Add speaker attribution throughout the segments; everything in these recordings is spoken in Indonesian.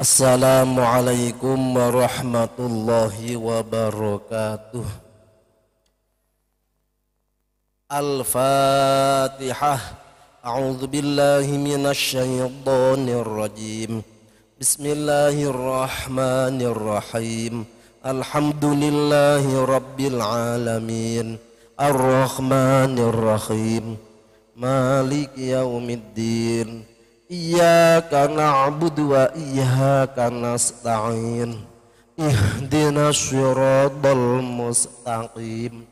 Speaker 1: Assalamualaikum warahmatullahi wabarakatuh. Al-Fatihah. A'udzu billahi minasy syaithanir rajim. Bismillahirrahmanirrahim. Alhamdulillahi rabbil alamin. Ar-Rahmanir Rahim. Maliki yaumiddin. Iyyaka na'budu wa iyyaka nasta'in Ihdina syiratal mustaqim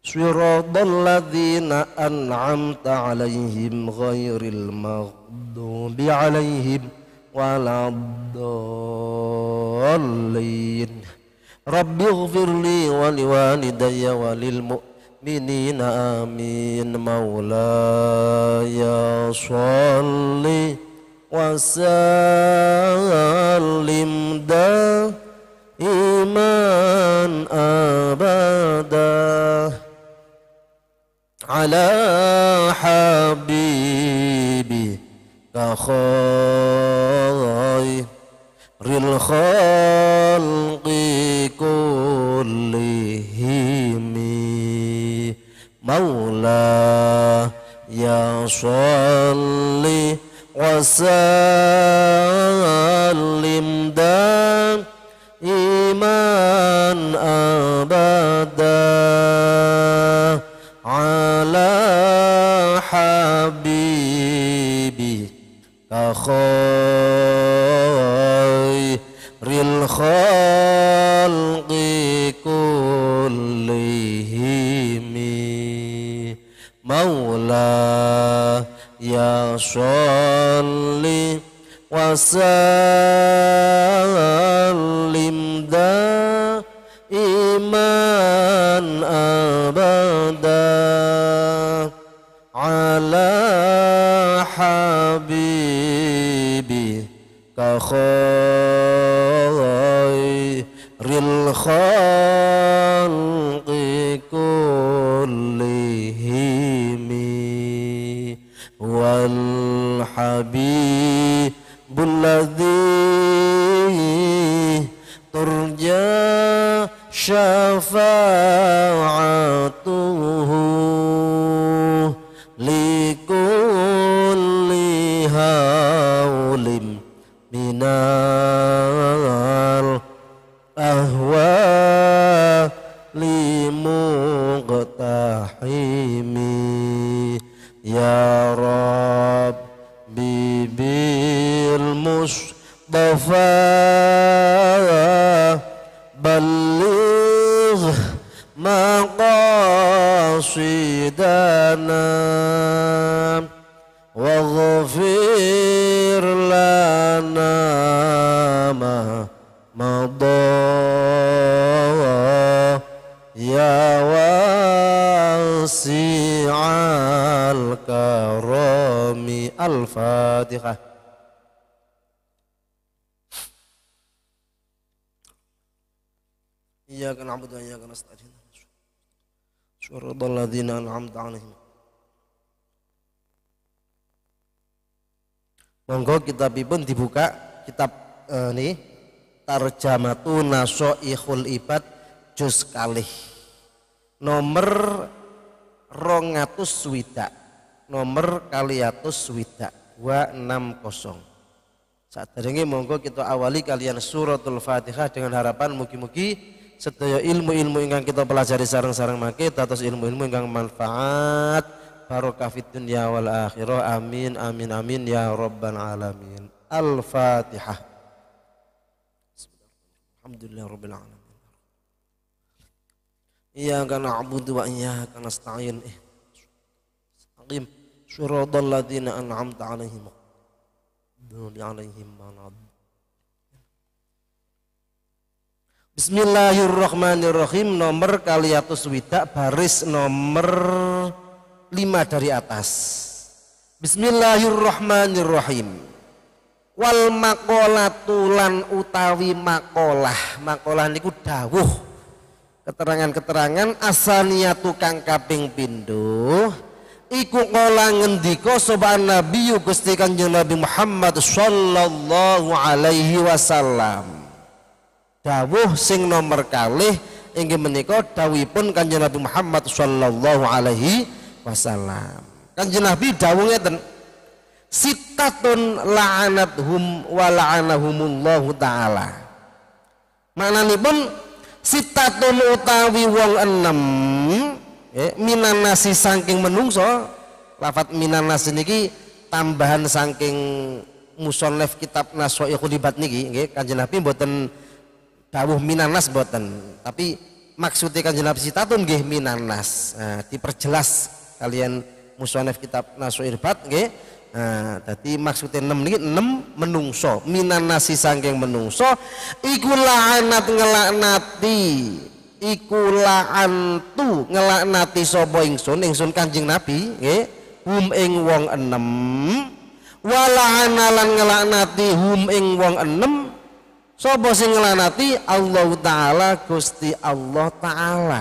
Speaker 1: Syiratal ladzina an'amta غير ghairil عليهم ولا الضالين Rabbighfirli wa liwalidayya wa lil mu'minin المؤمنين آمين مولاي صل وسلم دائما أبدا على حبيبك خير الخلق كلهم مولاي صلي وسلم دائما أبدا على حبيبك خير الخلق كلي مولاي صلي وسلم دائما أبدا على حبيبك خير الخلق الحبيب الذي ترجى شفاعته المصطفى بلغ مقاصدنا واغفر لنا ما مضى يا واسع الكرم الفاتحه إياك نعبد وإياك نستعين صراط الذين أنعمت عليهم Monggo kitabipun dibuka kitab eh, ini Tarjamatu Ikhul Ibad juz kalih nomor rongatus swida nomor kaliatus swida dua enam kosong saat ini monggo kita awali kalian suratul fatihah dengan harapan mugi-mugi sedaya ilmu-ilmu ingkang kita pelajari sarang-sarang maki atas ilmu-ilmu ingkang manfaat barokah fid dunya wal akhirah amin amin amin ya rabbal alamin al-fatihah alhamdulillah rabbil alamin iyyaka na'budu wa iyyaka nasta'in aqim siratal ladzina an'amta 'alaihim 'alaihim Bismillahirrahmanirrahim nomor kaliatus wida baris nomor lima dari atas Bismillahirrahmanirrahim wal makolatulan utawi makolah makolah niku dawuh keterangan-keterangan asania tukang kaping pindu iku kola ngendiko sobaan nabi Gusti Kanjeng Nabi Muhammad sallallahu alaihi wasallam dawuh sing nomor kalih inggih menika dawuhipun Kanjeng Nabi Muhammad sallallahu alaihi wasallam. Kanjeng Nabi dawuh ngeten Sitatun la'anathum wa la'anahumullahu ta'ala pun Sitatun utawi wong enem eh, Minan nasi sangking menungso Lafat minan nasi niki Tambahan sangking Musonlef kitab naswa kulibat niki Kanjeng Nabi mboten dawuh minanas boten tapi maksudnya kan jenab sitatun gih minanas nah, diperjelas kalian musonef kitab nasu irbat gih nah, eh, tadi maksudnya enam ini enam menungso minanasi sanggeng menungso ngelak nati ngelaknati antu ngelak ngelaknati sobo ingsun ingsun kanjeng nabi gih hum ing wong wala wala'ana ngelak ngelaknati hum ing wong enam Sopo sing ngelanati Allah taala Gusti Allah taala.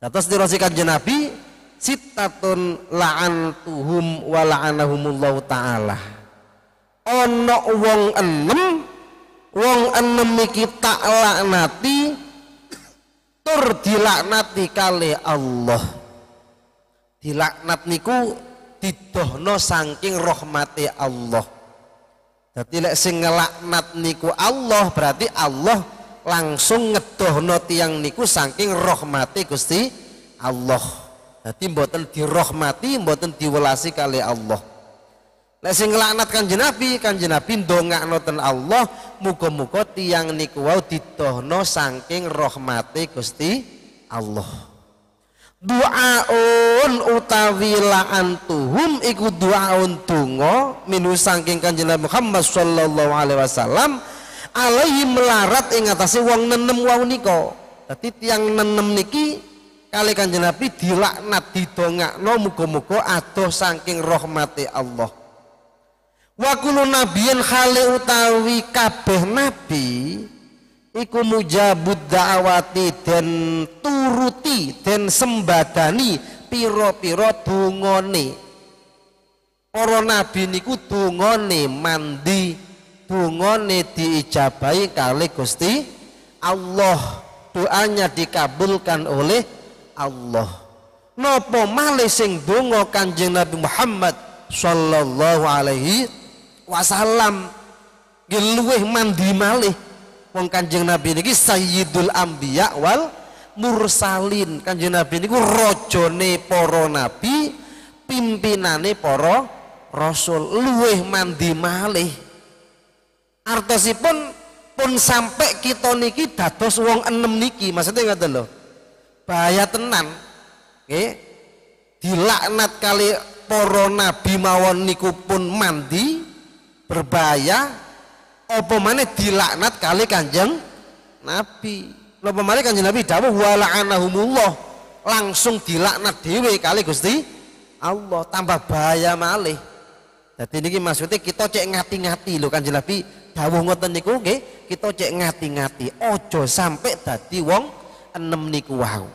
Speaker 1: Atas dirosikan jenabi Sittatun la'antuhum wa la'anahumullahu taala. Ono wong enem wong enem iki tak laknati tur dilaknati kali Allah. Dilaknat niku didohno saking rahmati Allah. Jadi lek sing ngelaknat niku Allah berarti Allah langsung ngedohno tiang niku saking rahmati Gusti Allah. Jadi mboten dirahmati, mboten diwelasi kali Allah. Lek sing ngelaknat Kanjeng Nabi, Kanjeng Nabi ndongakno ten Allah, muga-muga tiang niku wau didohno saking rahmati Gusti Allah duaun utawi la'antuhum iku duaun tungo minu saking kanjeng Muhammad sallallahu alaihi wasallam alaihi melarat ing atase wong nenem wau nika dadi tiyang nenem niki kali kanjeng Nabi dilaknat didongakno muga-muga adoh saking rahmate Allah wa kullu nabiyyin khali utawi kabeh nabi iku mujabud da'awati dan turuti dan sembadani piro-piro dungone para nabi niku dungone mandi dungone diijabahi kali Gusti Allah doanya dikabulkan oleh Allah nopo malih sing dungo Kanjeng Nabi Muhammad sallallahu alaihi wasallam luwih mandi malih wong kanjeng nabi ini sayyidul anbiya wal mursalin kanjeng nabi ini rojone poro nabi pimpinane poro rasul luweh mandi malih artosipun pun sampai kita niki dados wong enem niki maksudnya ngoten loh bahaya tenan nggih dilaknat kali poro nabi mawon niku pun mandi berbahaya apa mana dilaknat kali kanjeng Nabi apa mana kanjeng Nabi dawuh wala'anahumullah langsung dilaknat dewe kali Gusti Allah tambah bahaya malih jadi ini maksudnya kita cek ngati-ngati lho kanjeng Nabi dawuh ngoten niku nggih kita cek ngati-ngati ojo sampai dadi wong enam niku wau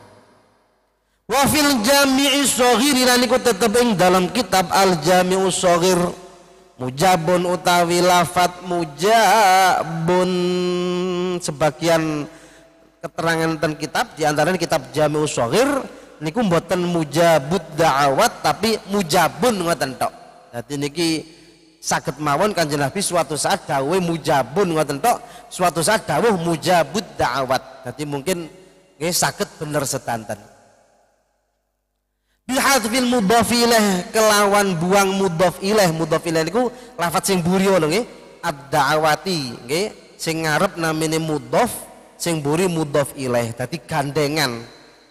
Speaker 1: wa fil jami'i shaghir lan niku tetep ing dalam kitab al jami'us shaghir mujabun utawi lafat mujabun sebagian keterangan tentang kitab diantaranya kitab Jami'u Shohir niku mboten Mujabut da'awat tapi mujabun ngoten tok jadi niki sakit mawon kanji Nabi suatu saat dawe mujabun ngoten tok suatu saat dawuh Mujabut da'awat jadi mungkin ini sakit bener setantan bihadzfil mudhaf ilaih kelawan buang mudhaf ilaih mudhaf ilaih niku sing buri lho nggih ad-da'awati nggih sing ngarep namine mudhaf sing buri mudhaf ilaih dadi gandengan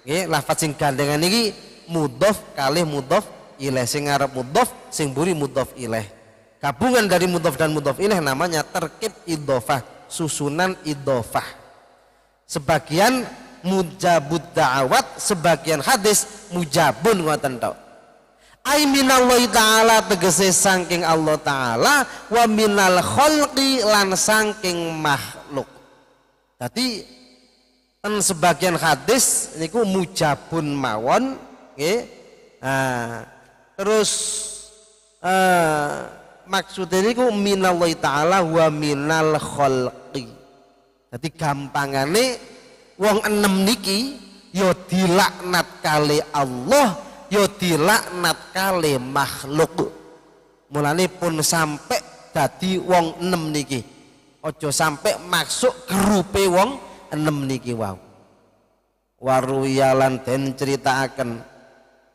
Speaker 1: nggih lafaz sing gandengan iki mudhaf kalih mudhaf ilaih sing ngarep mudhaf sing buri mudhaf ilaih gabungan dari mudhaf dan mudhaf ilaih namanya terkib idhofah susunan idhofah sebagian mujabud da'awat sebagian hadis mujabun ngoten tau ai minallahi taala tegese saking Allah taala wa minal khalqi lan saking makhluk dadi ten sebagian hadis niku mujabun mawon nggih nah, terus eh, ini ku minallahi taala wa minal khalqi jadi gampangannya wong enem niki ya dilaknat kali Allah ya dilaknat kali makhluk mulane pun sampai dadi wong enem niki ojo sampai masuk gerupe wong enem niki wau wow. waruyalan dan ceritakan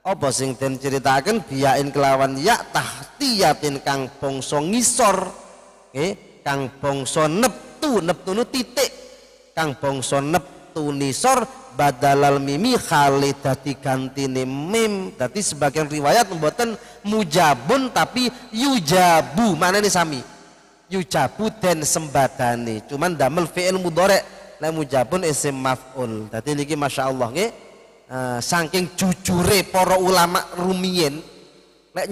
Speaker 1: apa sing dan ceritakan biain kelawan ya tahtiyatin kang bangsa ngisor eh kang bangsa neptu neptu nu titik kang bangsa neptu tunisor badalal mimi khalid dati ganti mim dati sebagian riwayat membuatkan mujabun tapi yujabu mana nih sami yujabu dan sembadani cuman damel fi'il mudore la mujabun isim maf'ul dati niki Masya Allah nge, uh, eh, saking jujure para ulama rumien lek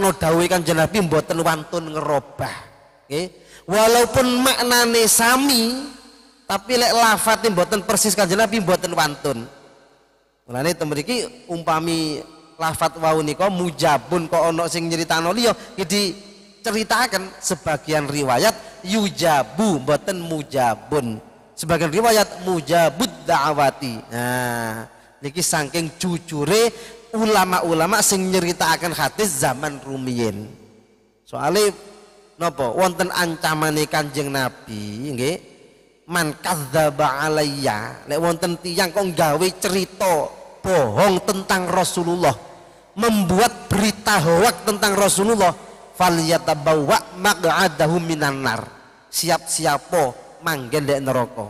Speaker 1: no dawe kan Nabi buatan wantun ngerobah nge. walaupun maknane sami tapi lek ini buatan persis kanjeng Nabi buatan wantun mulane teng memiliki umpami lafat wau niko mujabun kok ono sing cerita nolio, jadi ceritakan sebagian riwayat yujabu buatan mujabun sebagian riwayat mujabud da'awati nah niki saking jujure ulama-ulama sing nyeritakan hadis zaman rumiyin soalnya nopo wonten ancamane kanjeng nabi nggih man kadzdzaba alayya lek wonten tiyang kok gawe cerita bohong tentang Rasulullah membuat berita hoak tentang Rasulullah falyatabawa maq'adahu minan nar siap siapa manggen dek neraka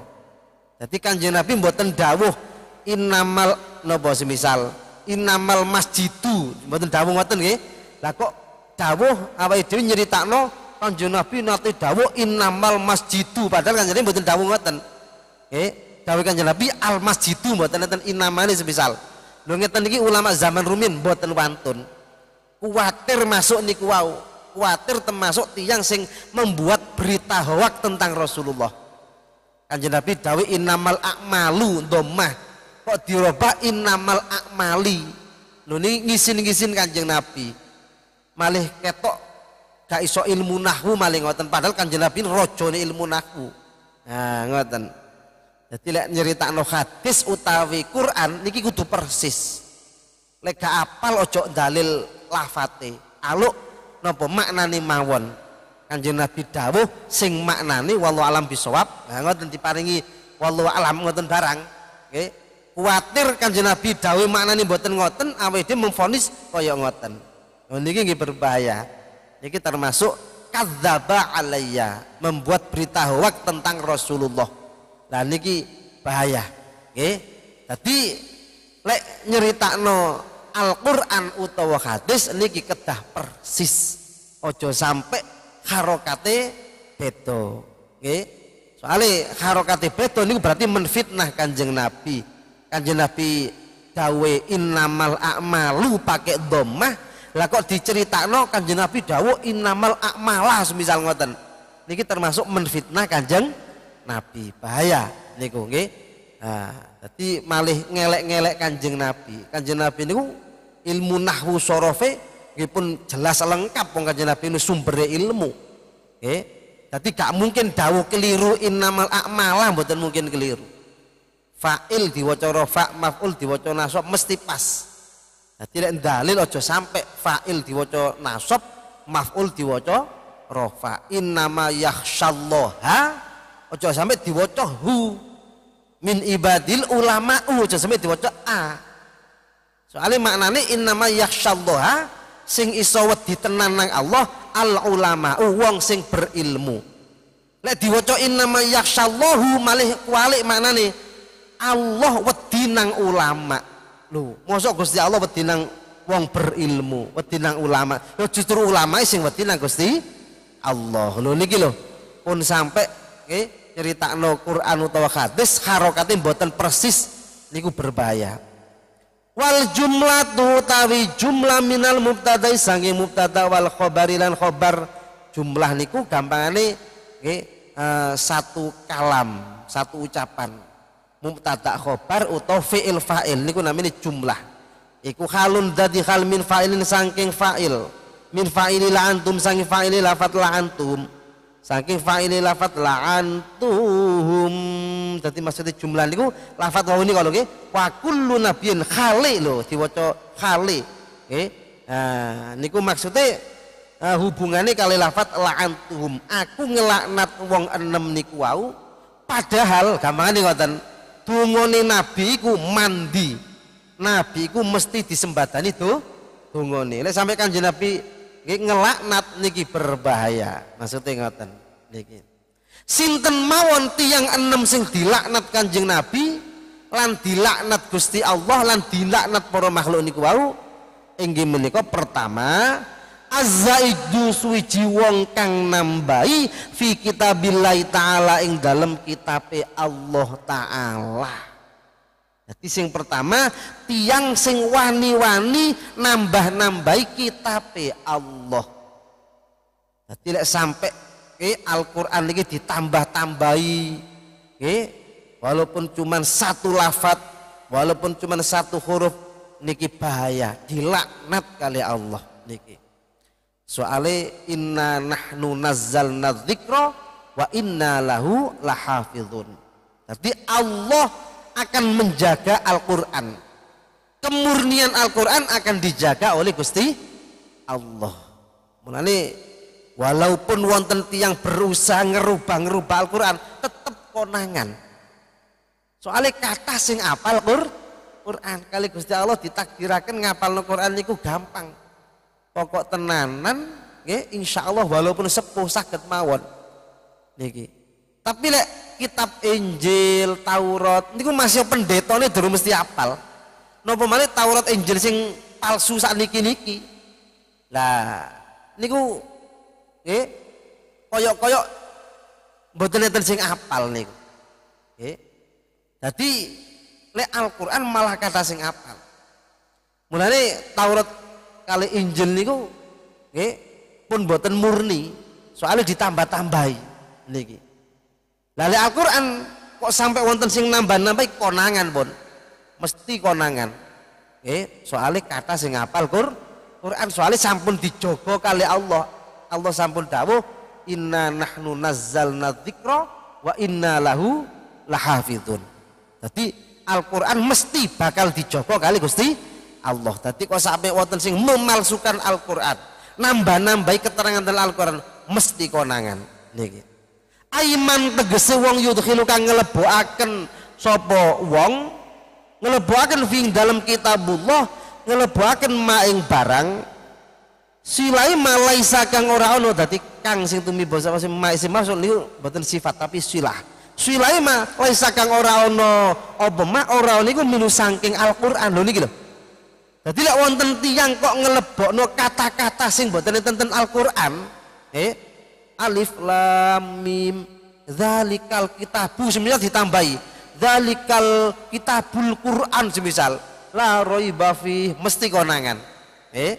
Speaker 1: jadi kanjeng Nabi mboten dawuh inamal napa semisal inamal masjidu mboten dawuh ngoten nggih lah kok dawuh awake dhewe nyeritakno Kanjeng Nabi nate dawuh innamal masjidu padahal kan jadi mboten dawuh ngoten. Nggih, dawuh kanjeng Nabi al masjidu mboten nenten innamale semisal. Lho ngeten iki ulama zaman rumin mboten wantun. Kuwatir masuk niku wau. Kuwatir termasuk tiang sing membuat berita hoak tentang Rasulullah. Kanjeng Nabi dawuh innamal akmalu dhammah. Kok diroba innamal akmali. Lho ngisin-ngisin Kanjeng Nabi. Malih ketok gak iso ilmu nahwu maling ngoten padahal kan jenabin rojo ni ilmu nahwu nah ngoten jadi lek no hadis utawi Quran niki kudu persis lek gak apal ojo dalil lafate aluk nopo maknani mawon kan Nabi dawuh sing maknani walau alam bisawab nah ngoten diparingi walau alam ngoten barang Oke. okay. kan kanjeng Nabi dawe maknane mboten ngoten awake dhewe memfonis koyok ngoten. Nah, niki berbahaya. Jadi termasuk kadzaba alayya, membuat berita hoax tentang Rasulullah. Lah niki bahaya. oke? Dadi lek nyeritakno Al-Qur'an utawa hadis niki kedah persis. Ojo sampai harokate beto. oke? Soale harokate beto ini berarti menfitnah Kanjeng Nabi. Kanjeng Nabi dawe innamal a'malu pakai domah lah kok diceritakno Kanjeng Nabi dawuh innamal a'malah semisal ngoten. Niki termasuk menfitnah Kanjeng Nabi. Bahaya niku nggih. Nah, dadi malih ngelek-ngelek Kanjeng Nabi. Kanjeng Nabi niku ilmu nahwu sorofe nggih pun jelas lengkap wong Kanjeng Nabi ini sumbernya ilmu. Nggih. Dadi gak mungkin dawuh keliru innamal akmalah mboten mungkin keliru. Fa'il diwaca rafa, maf'ul diwaca nasab mesti pas. Jadi tidak dalil ojo sampai fa'il diwoco nasab, maf'ul diwoco rafa. Innama yakhsyallaha ojo sampai diwoco hu. Min ibadil ulama u ojo sampai diwoco a. maknanya in innama yakhsyallaha sing iso wedi tenan nang Allah al ulama u wong sing berilmu. diwoco in innama yakhsyallahu malih kualik maknane Allah wedi nang ulama. Lu, mosok Gusti Allah wedi nang wong berilmu, wedi nang ulama. lu justru ulama sing wedi nang Gusti Allah. lu niki lo pun sampai cerita no Quran utawa hadis harokate buatan persis niku berbahaya. Wal jumlah tuh tawi jumlah minal mubtada sange mubtada wal khobarilan ilan khobar jumlah niku ini okay, uh, satu kalam, satu ucapan mubtada khobar utawa fi'il fa'il niku namanya jumlah iku halun dadi hal min fa'ilin saking fa'il min fa'ili la antum saking fa'ili lafat la antum saking fa'ili lafat la antum dadi maksudnya jumlah niku lafat wau niku lho nggih wa kullu nabiyyin khali lho diwaca khali nggih nah, niku maksudnya uh, eh, hubungannya kali lafat la antum aku ngelaknat wong enam niku wau padahal nih ngoten dungone nabi ku mandi nabi ku mesti disembadani itu dungone lek sampai kanjeng nabi ngelaknat niki berbahaya maksudnya ngoten niki sinten mawon tiang enam sing dilaknat kanjeng nabi lan dilaknat Gusti Allah lan dilaknat para makhluk niku wau inggih menika pertama azzaiddu suwiji wong kang nambahi fi kitabillahi taala ing dalem kitabe Allah taala jadi sing pertama tiang sing wani-wani nambah-nambahi kitabe Allah jadi lek sampai ke Al-Qur'an iki ditambah-tambahi eh, walaupun cuman satu lafat walaupun cuman satu huruf niki bahaya dilaknat kali Allah niki Soale inna nahnu nazzalna dzikra wa inna lahu lahafizun. Jadi Allah akan menjaga Al-Qur'an. Kemurnian Al-Qur'an akan dijaga oleh Gusti Allah. Mulane walaupun wonten tiang berusaha ngerubah-ngerubah Al-Qur'an, tetap konangan. Soale kata sing apal Qur'an kali Gusti Allah ditakdirakan ngapal Al-Qur'an itu gampang pokok tenanan nggih Allah walaupun sepuh sakit mawon niki tapi lek kitab Injil Taurat niku masih pendetone dulu mesti apal nopo mana Taurat Injil sing palsu saat niki lah niku nggih koyok-koyok betul betul sing apal niku nggih Jadi lek Al-Qur'an malah kata sing apal mulane Taurat kali Injil niku nggih pun boten murni, soalnya ditambah-tambahi niki. Lalu Al-Qur'an kok sampai wonten sing nambah-nambah konangan pun. Mesti konangan. Nggih, soalnya kata sing ngapal Quran soalnya sampun dijogo kali Allah. Allah sampun dawuh inna nahnu nazzalna dzikra wa inna lahu lahafizun. Jadi Al-Qur'an mesti bakal dijogo kali Gusti Allah tadi kok sampai wonten sing memalsukan Al-Qur'an nambah-nambahi keterangan dalam Al-Qur'an mesti konangan niki aiman tegese wong yudhilu kang nglebokaken sopo wong nglebokaken ving dalam kitabullah nglebokaken maing barang silai malai sakang ora ono dadi kang sing tumi sapa sing ma isim maksud niku boten sifat tapi silah Sulaiman laisa sakang ora ono apa orang ora niku minu saking Al-Qur'an lho niki lho. Jadi lek wonten tiang kok ngelebokno kata-kata sing mboten tenten Al-Qur'an, eh alif lam mim zalikal kitabu semisal ditambahi zalikal kitabul Qur'an semisal la raiba mesti konangan. Eh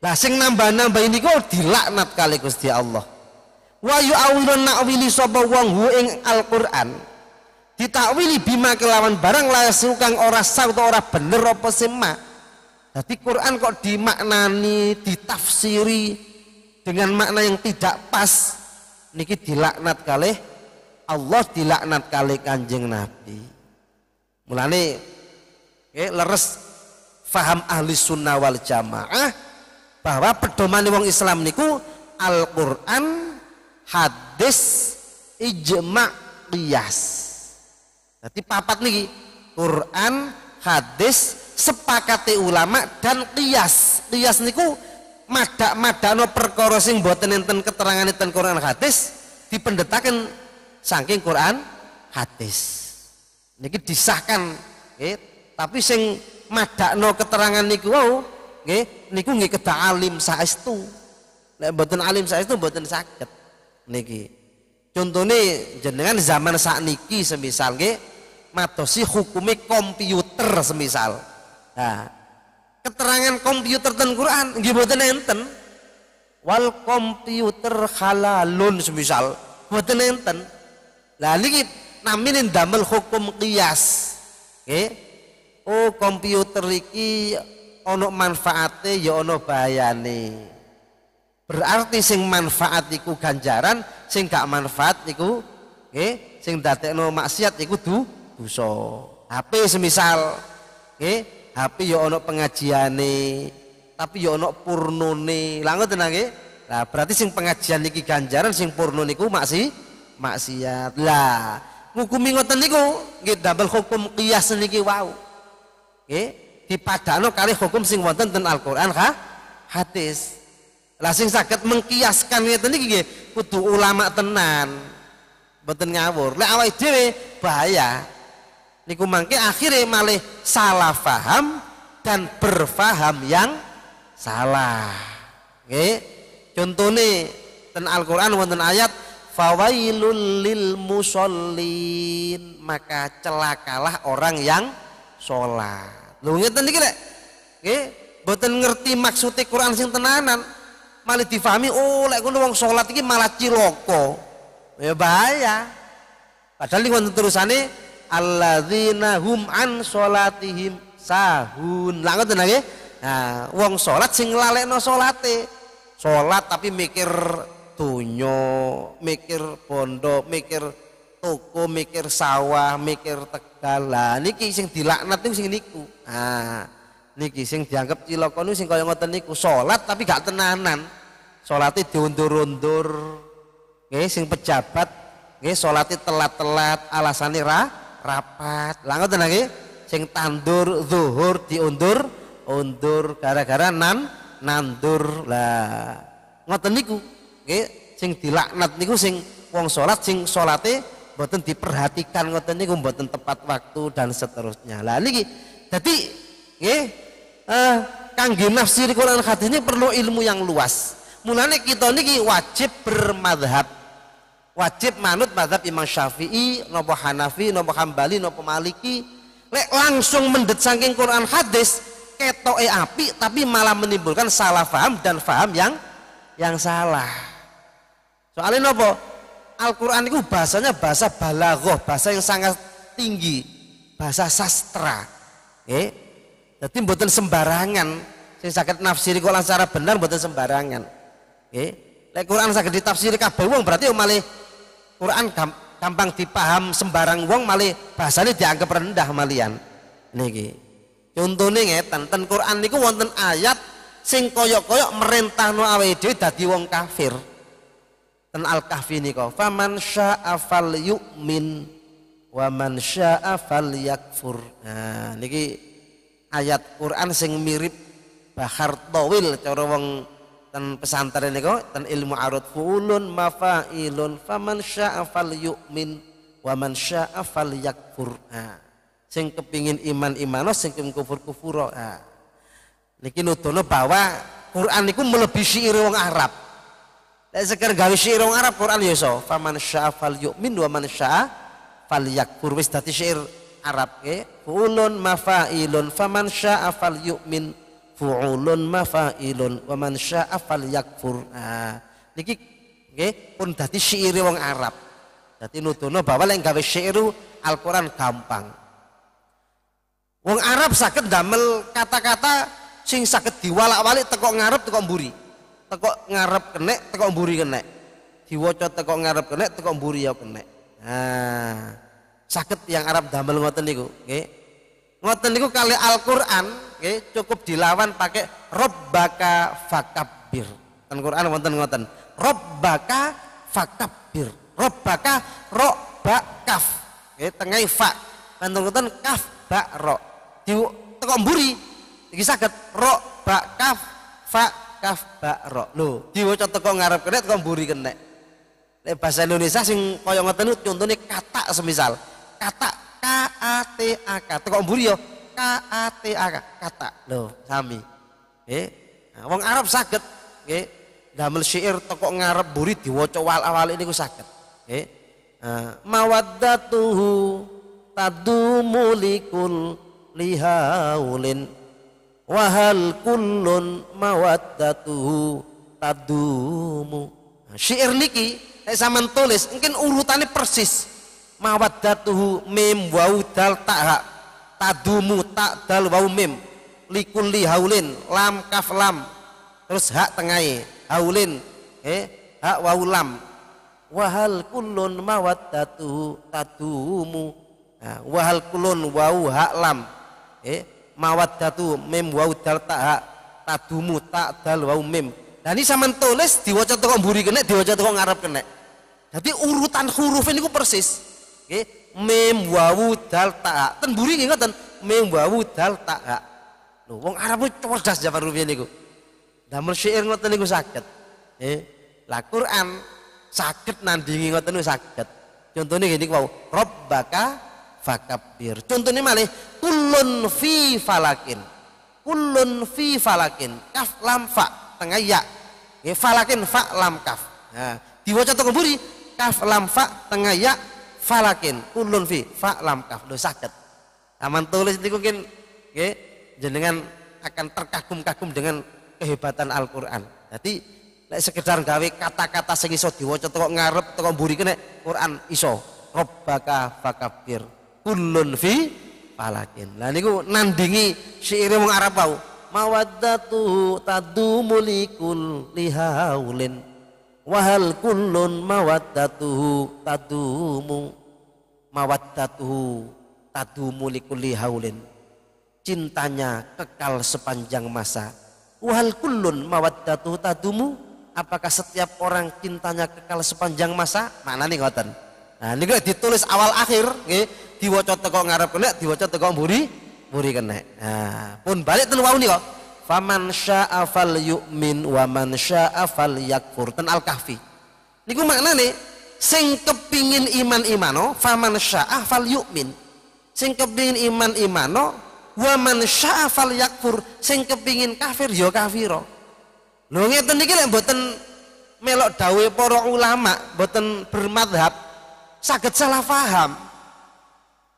Speaker 1: lah sing nambah-nambah ini kok dilaknat kali Gusti Allah. Wa yu'awilu na'wili sapa wong hu ing Al-Qur'an ditakwili bima kelawan barang lae sukang ora sah ora bener apa semak jadi Quran kok dimaknani, ditafsiri dengan makna yang tidak pas. Niki dilaknat kali Allah dilaknat kali kanjeng Nabi. Mulane eh, leres faham ahli sunnah wal jamaah bahwa pedoman wong Islam niku Al-Quran, hadis, ijma, qiyas. Jadi papat niki Quran, hadis, sepakati ulama dan kias kias niku madak madano perkara sing boten enten keterangan enten Quran hadis dipendetakan saking Quran hadis niki disahkan okay? tapi sing madakno keterangan niku wow okay? niku nggih kedah alim saestu nek mboten alim saestu mboten saged niki nih jenengan zaman saat niki semisal nggih sih hukumnya komputer semisal Nah, keterangan komputer dan Quran nggih mboten enten. Wal komputer halalun semisal mboten enten. Lah niki namine damel hukum kias. Nggih. Oh, komputer iki ana manfaate ya ana bayane. Berarti sing manfaat iku ganjaran, sing gak manfaat iku nggih, sing dadekno maksiat iku du dosa. HP semisal nggih HP ya ono pengajian tapi ya ono nih, Lha tenang ya. Nah berarti sing pengajian niki ganjaran sing purno niku maksi maksiat. Lah Hukum ngoten niku gitu double hukum kias niki wow, Nggih, dipadakno kali hukum sing wonten dan Al-Qur'an ha? hadis. Lah sing sakit mengkiaskan nih niki gitu, kudu ulama tenan. beten ngawur. Le awal itu bahaya niku mangke akhirnya malih salah faham dan berfaham yang salah oke contoh nih dan Al-Qur'an wonten ayat fawailul lil musallin maka celakalah orang yang sholat Lu ngerti ini kira oke buatan ngerti maksudnya Quran sing tenanan malah difahami oh lek doang wong sholat ini malah ciloko ya bahaya padahal ini wonten terusane alladzina hum an sholatihim sahun. Lah ngoten nggih. Nah, wong salat sing lalekno salate. Salat tapi mikir tunyo, mikir pondok, mikir toko, mikir sawah, mikir tegal. niki sing dilaknat niku sing niku. Nah, niki sing dianggap cilaka niku sing kaya ngoten niku, salat tapi gak tenanan. Salate diundur-undur. Nggih sing pejabat nggih salate telat-telat alasane ra rapat langut lagi sing tandur zuhur diundur undur gara-gara nan nandur lah ngoten niku nggih sing dilaknat niku sing wong salat sing salate mboten diperhatikan ngoten niku mboten tepat waktu dan seterusnya lah niki dadi nggih eh kangge nafsir Quran hadis ini perlu ilmu yang luas mulane kita niki wajib bermadhab wajib manut mazhab Imam Syafi'i nopo Hanafi nopo Hambali nopo Maliki lek langsung mendet saking Quran hadis ketoke api tapi malah menimbulkan salah faham dan faham yang yang salah soalnya nopo Al-Quran itu bahasanya bahasa balagoh bahasa yang sangat tinggi bahasa sastra eh jadi buatan sembarangan Saya sakit nafsiri kalau secara benar buatan sembarangan. Oke. Okay. Lek Quran sakit ditafsiri kabeh wong berarti malah Quran gampang dipaham sembarang wong malih bahasanya dianggap rendah malian niki contohnya ngeten ten Quran niku wonten ayat sing koyok-koyok merintahno awake dhewe dadi wong kafir ten Al-Kahfi niku faman syaa'a yu'min wa man yakfur nah niki ayat Quran sing mirip bahar towil cara wong ten pesantren niku ten ilmu arut fulun mafailun faman syaa fal yu'min wa man syaa'a fal yakfur ha sing kepingin iman imano sing kepingin kufur kufuro ha niki nudono bahwa Quran niku melebihi syair wong Arab lek seker gawe syair wong Arab Quran ya iso faman syaa fal yu'min wa man syaa'a fal yakfur wis dadi syair Arab ke fulun mafailun faman syaa fal yu'min fu'ulun mafailun wa man syaa falyakfur. Nah, niki nggih pun dadi syair wong Arab. Dadi nuduhno bahwa lek gawe syair Al-Qur'an gampang. Wong Arab saged damel kata-kata sing saged diwalak-walik teko ngarep teko mburi. Teko ngarep kenek teko mburi kenek. Diwaca teko ngarep kenek teko mburi ya kenek. Nah, saged yang Arab damel ngoten niku, nggih. Ngoten niku kali Al-Qur'an okay, cukup dilawan pakai robbaka fakabir dan Quran wonten ngoten. Robbaka fakabir Robbaka ro ba kaf. Okay, tengah fa. dan ngoten kaf ba ro. Di teko mburi iki saged ro ba kaf fa kaf ba ro. Lho, diwaca teko ngarep kene teko mburi kene. Nek bahasa Indonesia sing kaya ngoten contohnya kata semisal. Kata K A T A K. Teko mburi yo ya. Ah, KATA kata lo, sami Eh, wong Arab sakit. Eh, damel syair toko ngarep buri diwoco wal-awal ini gue sakit. Eh, nah, mawadatuhu tadumu likul lihaulin wahal kullun mawaddatuhu tadumu nah, syair niki saya sama tulis mungkin urutannya persis mawaddatuhu mim waudal ta'ha tadumu tak dal wau mim likulli haulin lam kaf lam terus hak tengahi haulin eh hak waulam wahal kulun mawat datu tadumu nah, wahal kulun wau hak lam eh mawat datu mim wau dal tak hak tadumu tak dal wau mim dan nah, ini sama tulis diwaca buri mburi kena diwaca toko ngarep kena jadi urutan huruf ini persis okay mim wawu dal ta ten buri nggih ngoten mim wawu dal ta lho wong Arab cerdas jaman rumiyin niku damel syair ngoten niku saged eh la Quran saged nandingi ngoten niku saged contohnya gini wau robbaka fakabbir contone malih kulun fi falakin kulun fi falakin kaf lam fa tengah ya falakin fa lam kaf nah, diwaca buri kaf lam fa tengah ya falakin kulun fi fa lam kaf do sakit aman nah, tulis ini mungkin ya, jenengan akan terkagum-kagum dengan kehebatan Al-Qur'an jadi nek sekedar gawe kata-kata sing iso diwaca teko ngarep teko mburi kene Quran iso robbaka fakabir kulun fi falakin lah niku nandingi syair wong Arab mau mawaddatu tadumulikul lihaulin wahal kullun mawaddatuhu tadumu mawaddatuhu tadumu likulli haulin cintanya kekal sepanjang masa wahal kullun mawaddatuhu tadumu apakah setiap orang cintanya kekal sepanjang masa mana nih ngoten nah ini ditulis awal akhir nggih diwaca teko ngarep kene, diwaca teko mburi mburi kena nah pun balik telu wau nih kok Faman syaa fal yu'min wa man syaa fal yakfur. Ten Al-Kahfi. Niku maknane sing kepingin iman-imano faman syaa fal yu'min. Sing kepingin iman-imano wa man syaa fal yakfur. Sing kepingin kafir ya kafira. Lho ngeten niki lek mboten melok dawe para ulama, mboten bermadhab saged salah paham.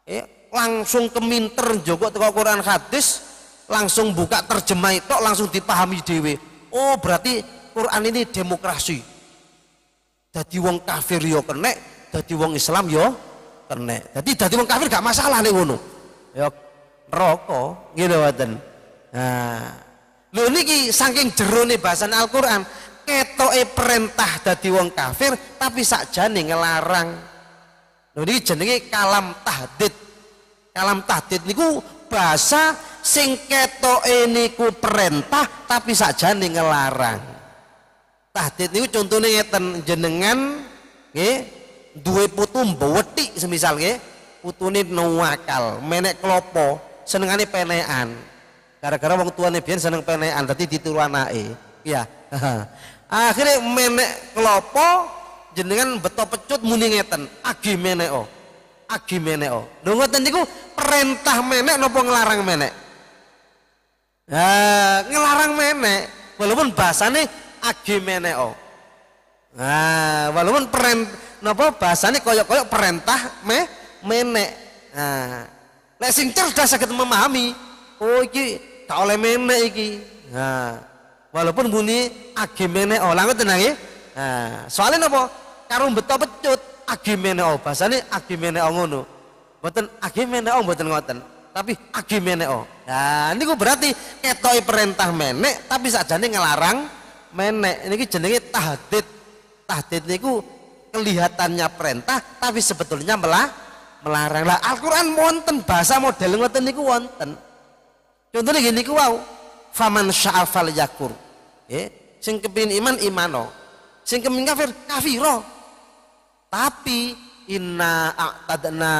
Speaker 1: Eh, langsung keminter joko teko Quran hadis langsung buka terjemah itu langsung dipahami dewe oh berarti Quran ini demokrasi jadi wong kafir yo ya kena jadi wong Islam yo ya kena jadi jadi wong kafir gak masalah nih wono yo rokok gitu dan. nah lu niki saking jeru nih bahasan Al-Quran ketoe perintah dadi wong kafir tapi sakjane ngelarang lu niki jenenge kalam tahdid kalam tahdid niku bahasa sing ini ku perintah tapi saja nih ngelarang. Tahdid ini contohnya ngeten jenengan nggih dua putu mbewethik semisal nggih putune nuwakal menek klopo senengane penean. Gara-gara wong tuane biyen seneng penean dadi dituru anake. ya. Akhirnya menek klopo jenengan beto pecut muni ngeten agi meneo agi menek oh. Lho ngoten perintah menek nopo ngelarang menek? Ya, ngelarang menek walaupun bahasane agi menek oh. Nah, walaupun perintah nopo bahasane koyok-koyok perintah me menek. Nah, nek sing cerdas sakit memahami, oh iki tak oleh menek iki. Nah, walaupun bunyi agi menek oh. ngoten nggih. Nah, soalnya nopo Karo beto pecut agimene o bahasane agimene o ngono mboten agimene o mboten ngoten tapi agimene o nah niku berarti ketoke perintah menek tapi sajane ngelarang menek niki jenenge tahdid tahdid niku kelihatannya perintah tapi sebetulnya melah melarang lah Al-Qur'an wonten bahasa model ngoten niku wonten contohnya gini ku wow faman sya'afal yakur eh sing kepin iman imano sing kepin kafir kafiro tapi inna a'tadna.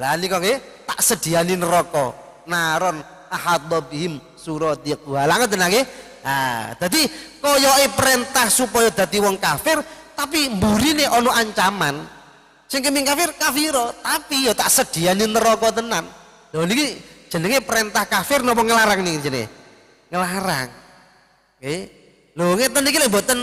Speaker 1: Lah niku nggih tak sediani neraka. Naron ahadda bihim suradiq. Lah ngoten nggih. Ah, dadi koyoke perintah supaya dadi wong kafir tapi mburine ono ancaman. Sing kafir kafiro, tapi yo ya tak sediani neraka tenan. Lho niki jenenge perintah kafir napa ngelarang niki jenenge? Ngelarang. Nggih. Lho ngeten niki lek mboten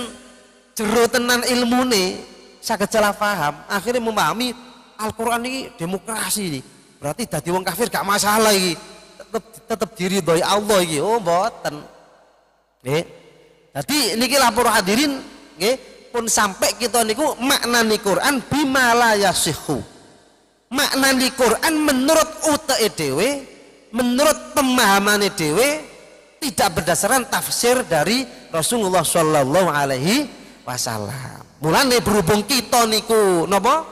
Speaker 1: jero tenan ilmune, sakit salah paham, akhirnya memahami Al-Qur'an ini demokrasi ini. Berarti dadi wong kafir gak masalah tetap, tetap diri dari Allah ini Oh, mboten. Nggih. Dadi ini lapor hadirin nggih pun sampai kita niku makna Quran bima la makna Maknani Quran menurut utee Edw menurut pemahaman Edw tidak berdasarkan tafsir dari Rasulullah Shallallahu alaihi wasallam mulane berhubung kita niku napa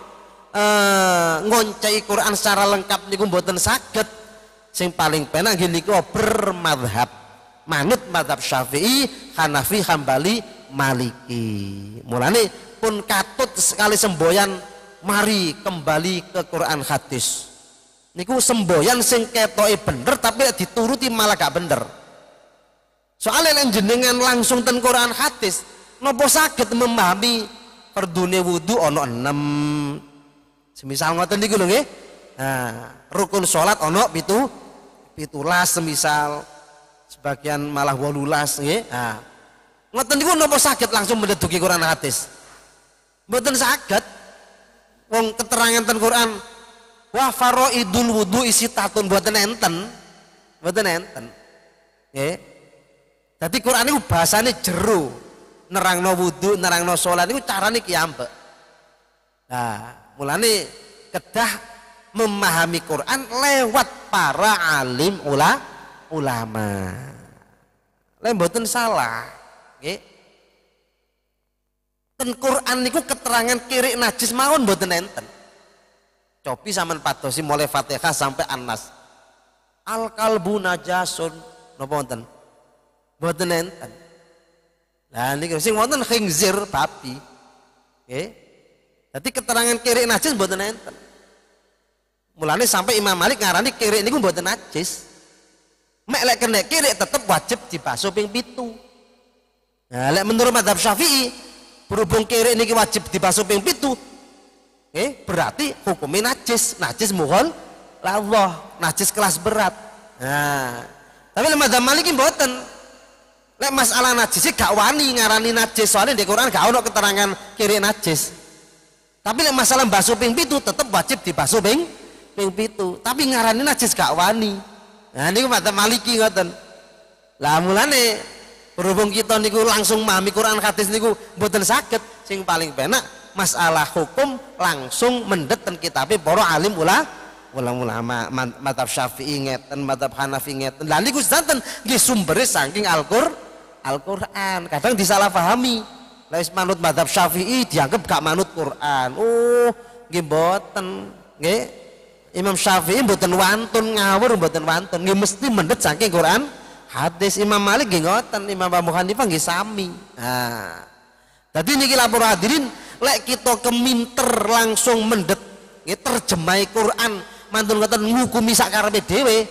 Speaker 1: e, eh, ngoncai Quran secara lengkap niku mboten saged sing paling penak nggih niku bermadhab manut madhab Syafi'i, Hanafi, Hambali, Maliki. Mulane pun katut sekali semboyan mari kembali ke Quran hadis. Niku semboyan sing ketoke bener tapi dituruti malah gak bener. Soalnya jenengan langsung ten Quran hadis, nopo sakit memahami perdune wudu ono enam semisal ngoten niku lho nggih nah rukun salat ono pitu pitulas semisal sebagian malah walulas nggih nah ngoten niku napa sakit langsung mendetuki Quran hadis mboten sakit wong keterangan ten Quran wa faraidul wudu isi tatun mboten enten mboten enten nggih dadi Quran niku bahasane jero nerangno wudu, nerangno sholat itu carane ki Nah, mulane kedah memahami Quran lewat para alim ula, ulama. Lek salah, nggih. Ten Quran niku keterangan kiri najis maun mboten enten. Copi sampean patosi mulai Fatihah sampai Anas. Al kalbu najasun napa wonten? Mboten enten. Nah niki sing wonten khinzir babi. oke? Dadi keterangan kiri najis buat enten. Mulane sampai Imam Malik ngarani kiri niku mboten najis. Mek lek kena kiri tetep wajib dibasuh ping pitu. Nah, lek menurut madhab Syafi'i berhubung kiri niki wajib dibasuh ping pitu, oke? berarti hukumnya najis, najis lah Allah, najis kelas berat. Nah, tapi lemah madhab Malik buatan. Lek masalah najis sih gak wani ngarani najis soalnya di Quran gak ono keterangan kiri najis. Tapi lek masalah basuh ping pitu tetap wajib dibasuh ping ping pitu. Tapi ngarani najis gak wani. Nah niku mata Maliki ngoten. Lah mulane berhubung kita niku langsung memahami Quran hadis niku mboten sakit sing paling penak masalah hukum langsung mendet ten kitabe para alim ulah ulama ulama madhab Syafi'i ngeten madhab Hanafi ngeten lha niku santen nggih sumbere saking Al-Qur'an Al-Qur'an. Kadang disalahfahami lais manut madhab Syafi'i dianggap gak manut Qur'an. Oh, nggih mboten. Nggih. Imam Syafi'i mboten wantun ngawur mboten wantun. Nggih mesti mendet saking Qur'an. Hadis Imam Malik nggih ngoten, Imam Abu Hanifah nggih sami. Nah. Tadi niki lapor hadirin lek kita keminter langsung mendet nggih terjemahi Quran mantun ngoten ngukumi sakarepe dhewe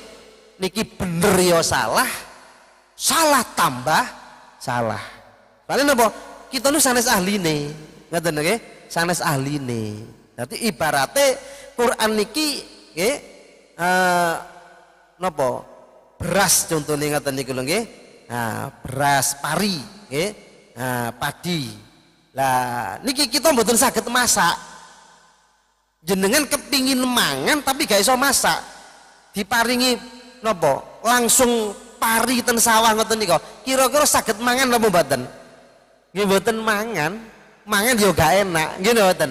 Speaker 1: niki bener ya salah salah tambah salah. Paling apa? Kita nu sanes ahline. tahu nggih? Sanes ahline. Nanti ibaratnya Quran niki nggih uh, eh, nopo Beras contohnya ngoten niku lho nggih. Nah, beras pari nih Nah, padi. Lah niki kita butuh sakit masak. Jenengan kepingin mangan tapi gak iso masak. Diparingi nopo Langsung pari ten sawah ngoten niko kira-kira saged mangan apa mboten nggih mboten mangan mangan yo gak enak nggih mboten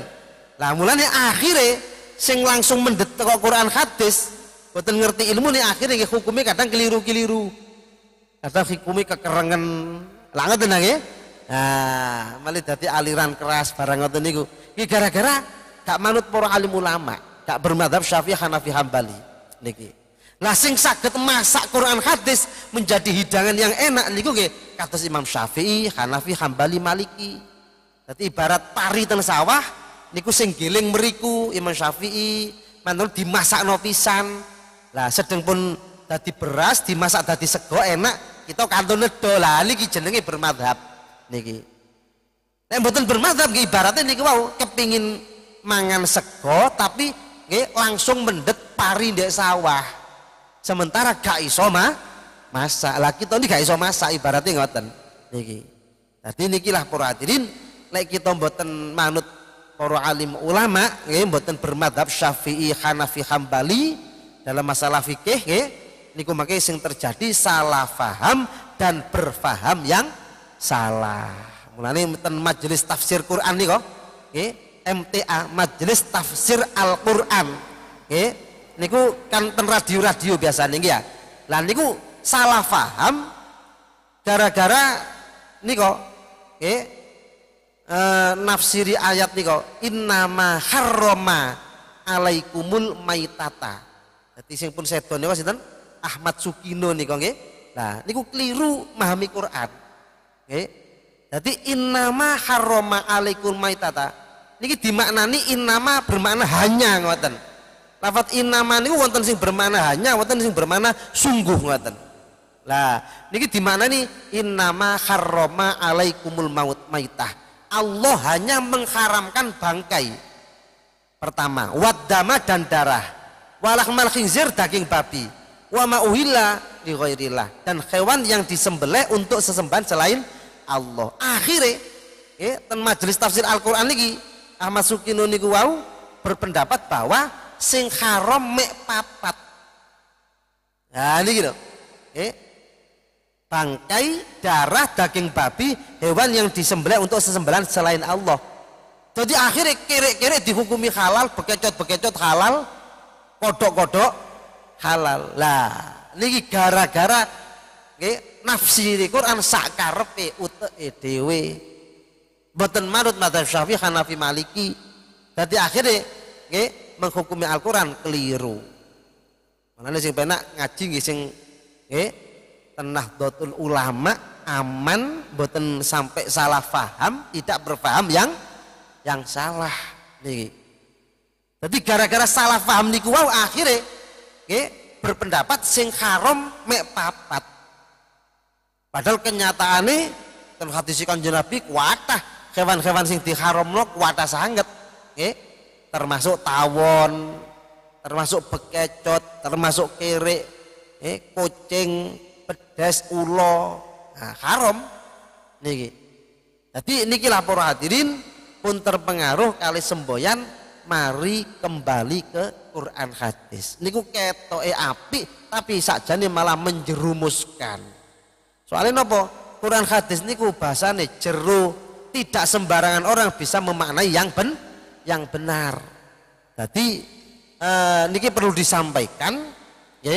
Speaker 1: lah mulane akhirnya sing langsung mendet teko Quran hadis mboten ngerti ilmu nih akhirnya nggih hukume kadang keliru-keliru kadang hukume kekerengan lah ngoten nggih nah malah dadi aliran keras barang ngoten niku iki gara-gara gak manut para alim ulama gak bermadhab Syafi'i Hanafi Hambali niki lah sing saged masak Quran hadis menjadi hidangan yang enak niku nggih kados Imam Syafi'i, Hanafi, Hambali, Maliki. Dadi ibarat pari ten sawah niku sing giling meriku Imam Syafi'i, mantul dimasak Novis'an. Lah sedeng pun tadi beras dimasak tadi sego enak, kita kantun nedo Lah niki jenenge bermadhab niki. Nek mboten bermadhab nggih ibaratnya niku wau kepingin mangan sego tapi nggih langsung mendet pari ndek sawah. Sementara gak iso ma, masak. Lah kita ini gak iso masak ibaratnya ngoten. Niki. niki niki para hadirin lek kita mboten manut para alim ulama nggih mboten bermadhab Syafi'i, Hanafi, Hambali dalam masalah fikih nggih niku makai sing terjadi salah faham dan berfaham yang salah. Mulane mboten majelis tafsir Quran niko nggih MTA Majelis Tafsir Al-Qur'an nggih niku kan ten radio-radio biasa nih ya lah niku salah paham gara-gara niko eh, e, nafsiri ayat niko innama harroma alaikumul maitata jadi sing pun seton tahu sinten Ahmad Sukino niko nggih nah niku keliru memahami Quran nggih jadi innama harroma alaikumul maitata niki dimaknani innama bermakna hanya ngoten Lafat inama niku wonten sing bermana hanya, wonten sing bermana sungguh ngoten. Lah, niki di mana nih? Innama harrama alaikumul maut maitah. Allah hanya mengharamkan bangkai. Pertama, wadama dan darah. Walahmal khinzir daging babi. Wama uhilla li dan hewan yang disembelih untuk sesembahan selain Allah. Akhirnya, ya, ten majelis tafsir Al-Qur'an niki Ahmad Sukino niku wau berpendapat bahwa sing haram mek papat. Nah, ini gitu. Eh, bangkai darah daging babi hewan yang disembelih untuk sesembelan selain Allah. Jadi akhirnya kere-kere dihukumi halal, bekecot-bekecot halal, kodok-kodok halal. Lah, ini gara-gara nafsi di Quran sakarpe karepe uteke dhewe. marut manut madzhab Syafi'i Hanafi Maliki. Jadi akhirnya okay, menghukumi Al-Qur'an keliru. ada sing penak ngaji nggih sing tenah dotul ulama aman boten sampai salah faham tidak berfaham yang yang salah niki. Jadi gara-gara salah faham niku wau akhirnya nggih berpendapat sing haram mek papat. Padahal kenyataannya ten terhadap kanjeng Nabi kuatah hewan-hewan sing lo kuatah sangat nggih termasuk tawon, termasuk bekecot, termasuk kere, eh, kucing, pedas, ulo, nah, haram niki. Jadi niki lapor hadirin pun terpengaruh kali semboyan mari kembali ke Quran hadis. Niku e api tapi sakjane malah menjerumuskan. Soalnya nopo Quran hadis niku bahasane jeru tidak sembarangan orang bisa memaknai yang benar yang benar. Jadi eh, niki perlu disampaikan ya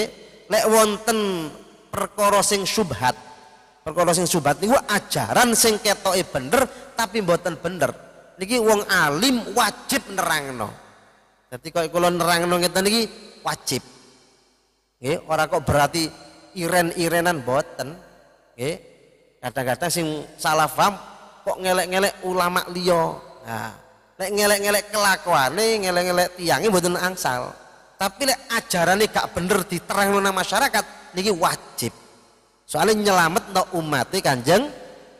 Speaker 1: lek wonten perkara sing subhat. Perkara sing syubhat niku ajaran sing ketoke bener tapi mboten bener. Niki wong alim wajib nerangno. Jadi kok kula nerangno ngeten niki wajib. Nggih, ora kok berarti iren-irenan boten. Nggih. Kadang-kadang sing salah paham kok ngelek-ngelek ulama liya. Nah, Nek ngelek-ngelek kelakuane, ngelek-ngelek tiangnya mboten angsal. Tapi lek nih gak bener diterang nang masyarakat niki wajib. Soalnya nyelamat no umat kanjeng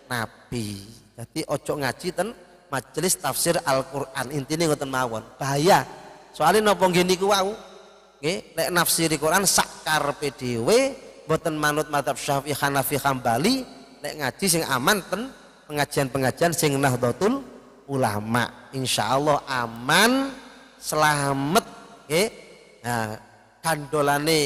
Speaker 1: Nabi. Jadi ojo ngaji ten majelis tafsir Al-Qur'an intine ngoten mawon. Bahaya. Soalnya nopo gini ku wau. Nggih, nek nafsiri Quran sakar PDW, dhewe manut madzhab Syafi'i Hanafi Hambali nek ngaji sing aman ten pengajian-pengajian sing Nahdlatul ulama. Insya Allah aman, selamat, ya. Nah, kandolane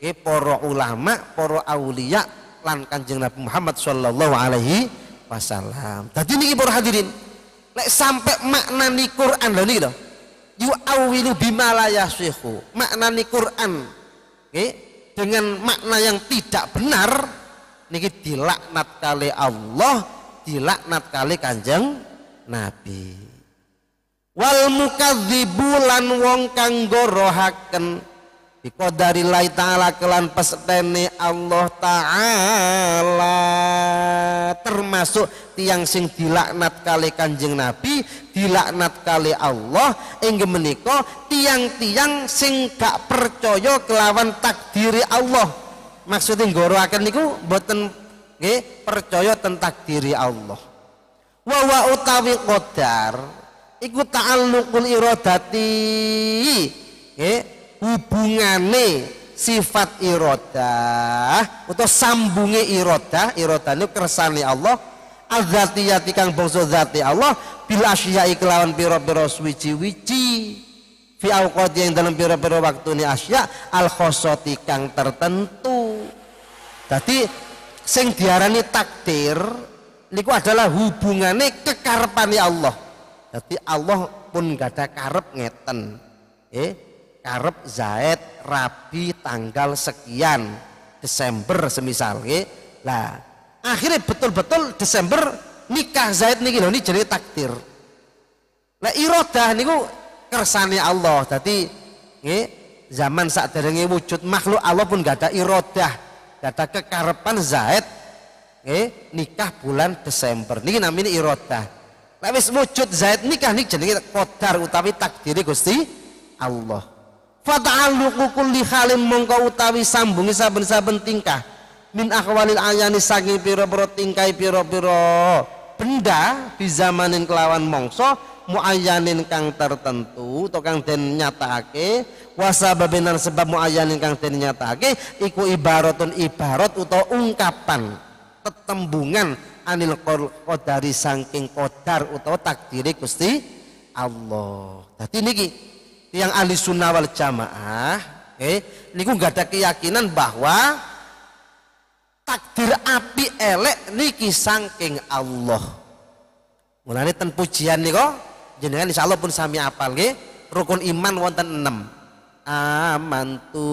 Speaker 1: ya, para ulama, para aulia lan Kanjeng Nabi Muhammad sallallahu alaihi wasallam. tadi nih para hadirin, lek sampai makna maknani Quran lho niki Yu awilu bimala la Makna Quran nggih dengan makna yang tidak benar niki dilaknat kali Allah, dilaknat kali Kanjeng nabi wal mukadzibu wong kang gorohaken biqadari lai ta'ala kelan pesetene Allah ta'ala termasuk tiang sing dilaknat kali kanjeng Nabi dilaknat kali Allah ingin meniko tiang-tiang sing gak percaya kelawan takdiri Allah maksudnya ngoroaken niku mboten nggih percaya tentang takdiri Allah wa wa utawi qadar iku ta'alluqul iradati nggih hubungane sifat iradah utawa sambunge iradah iradah niku kersane Allah azatiyati kang bangsa zati Allah bil asya iklawan pira-pira swici wici fi awqad yang dalam pira-pira ini asya al khosoti kang tertentu jadi sing diarani takdir niku adalah hubungannya kekarpani Allah jadi Allah pun gak ada karep ngeten eh karep Zaid Rabi tanggal sekian Desember semisal eh. lah akhirnya betul-betul Desember nikah Zaid niki loh ini jadi takdir lah irodah niku kersane Allah jadi eh, zaman saat wujud makhluk Allah pun gak ada irodah gak ada kekarepan Zaid Eh nikah bulan Desember niki namine iradah lek wis wujud zaid nikah niki jadi kotor utawi takdiri Gusti Allah fata'alluqu kulli halim mongko utawi sambung saben-saben tingkah min akhwalil ayani saking pira-pira tingkai pira-pira benda di zamanin kelawan mongso muayyanin kang tertentu atau kang den nyatakake wasababinan sebab muayyanin kang den nyatakake iku ibaratun ibarat utawa ungkapan tetembungan anil qadari oh, saking qadar utawa takdiri Gusti Allah. Dadi niki yang ahli sunnah wal jamaah eh niku nggak ada keyakinan bahwa takdir api elek niki saking Allah. Mulane ten pujian niko, jenengan insyaallah pun sami apal nggih rukun iman enam. Aman tu